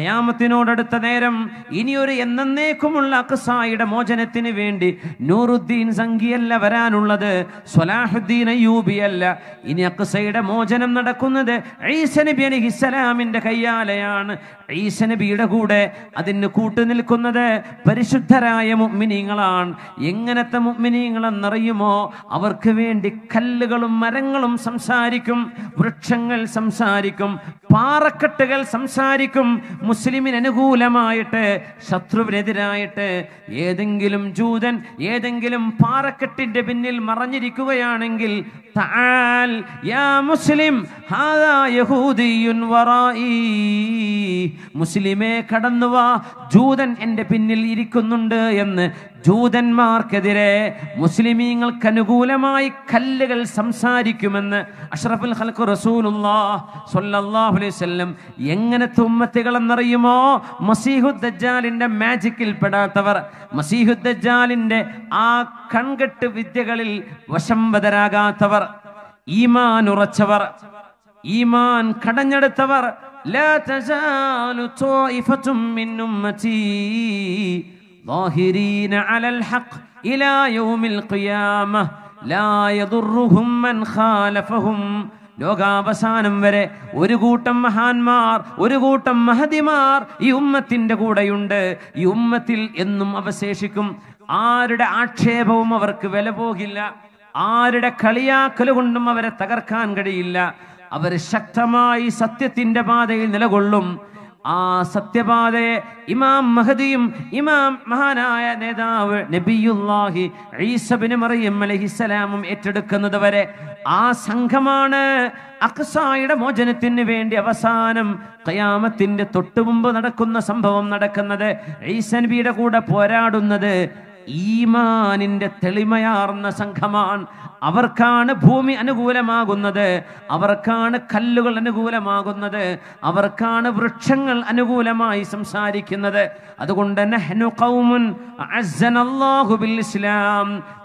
ഖയാമത്തിനോടടുത്ത നേരം ഇനിയൊരു എന്നേക്കുമുള്ള അക്സായുടെ മോചനത്തിന് വേണ്ടി നൂറുദ്ദീൻ സംഖിയല്ല വരാനുള്ളത് സ്വലാഹുദ്ദീൻ അയ്യൂബിയല്ല ഇനി അക്സയുടെ മോചനം നടക്കുന്നത് ഈസനബി അലി ഹിസ്സലാമിൻ്റെ ഈസ നബിയുടെ കൂടെ അതിന് കൂട്ടുനിൽക്കുന്നത് പരിശുദ്ധരായ മുഗ്മിനീങ്ങളാണ് എങ്ങനത്തെ മുഗ്മിനീങ്ങളെന്നറിയുമോ അവർക്ക് വേണ്ടി കല്ലുകളും മരങ്ങളും സംസാരിക്കും വൃക്ഷങ്ങൾ സംസാരിക്കും പാറക്കെട്ടുകൾ സംസാരിക്കും മുസ്ലിമിന് അനുകൂലമായിട്ട് ശത്രുവിനെതിരായിട്ട് ഏതെങ്കിലും ജൂതൻ ഏതെങ്കിലും പാറക്കെട്ടിന്റെ പിന്നിൽ മറഞ്ഞിരിക്കുകയാണെങ്കിൽ യാ മുസ്ലിം മുസ്ലിമേ കടന്നുവാ ജൂതൻ എന്റെ പിന്നിൽ ഇരിക്കുന്നുണ്ട് എന്ന് ജൂതന്മാർക്കെതിരെ മുസ്ലിമീങ്ങൾക്ക് അനുകൂലമായി കല്ലുകൾ സംസാരിക്കുമെന്ന് അഷ്റഫുൽ ഹൽക്ക് റസൂലുല്ലാഹുലം എങ്ങനത്തെ തുമ്മത്തികളെന്നറിയുമോ മസീഹുദ്ദാലിൻ്റെ മാജിക്കിൽ പെടാത്തവർ മസീഹുദ്ദാലിൻ്റെ ആ കൺകെട്ട് വിദ്യകളിൽ വശംവതരാകാത്തവർ ഈമാൻ ഉറച്ചവർ ഈമാൻ കടഞ്ഞെടുത്തവർ ലാ തജാലു തോഇഫതും മിൻ أمتي ظاهرين على الحق إلى يوم القيامة لا يضرهم من خالفهم ലോകാവസാനം വരെ ഒരു കൂട്ടം മഹാന്മാർ ഒരു കൂട്ടം മഹതിമാർ ഈ ഉമ്മത്തിന്റെ കൂടെയുണ്ട് ഈ ഉമ്മത്തിൽ എന്നും അവശേഷിക്കും ആരുടെ ആക്ഷേപവും അവർക്ക് വില പോകില്ല ആരുടെ കളിയാക്കലുകൊണ്ടും അവരെ തകർക്കാൻ കഴിയില്ല അവർ ശക്തമായി സത്യത്തിന്റെ പാതയിൽ നിലകൊള്ളും ആ സത്യപാതയെ ഇമാം മഹദിയും ഇമാം മഹാനായ നേതാവ് നബിയുല്ലാഹി ഈസബിന് മറിയും അലഹിസലാമും ഏറ്റെടുക്കുന്നത് വരെ ആ സംഘമാണ് അക്സായുടെ മോചനത്തിന് വേണ്ടി അവസാനം കയാമത്തിന്റെ തൊട്ടുമുമ്പ് നടക്കുന്ന സംഭവം നടക്കുന്നത് ഈസൻബിയുടെ കൂടെ പോരാടുന്നത് ഈമാനിന്റെ തെളിമയാർന്ന സംഘമാണ് അവർക്കാണ് ഭൂമി അനുകൂലമാകുന്നത് അവർക്കാണ് കല്ലുകൾ അനുകൂലമാകുന്നത് അവർക്കാണ് വൃക്ഷങ്ങൾ അനുകൂലമായി സംസാരിക്കുന്നത് അതുകൊണ്ട് തന്നെ ഇസ്ലാം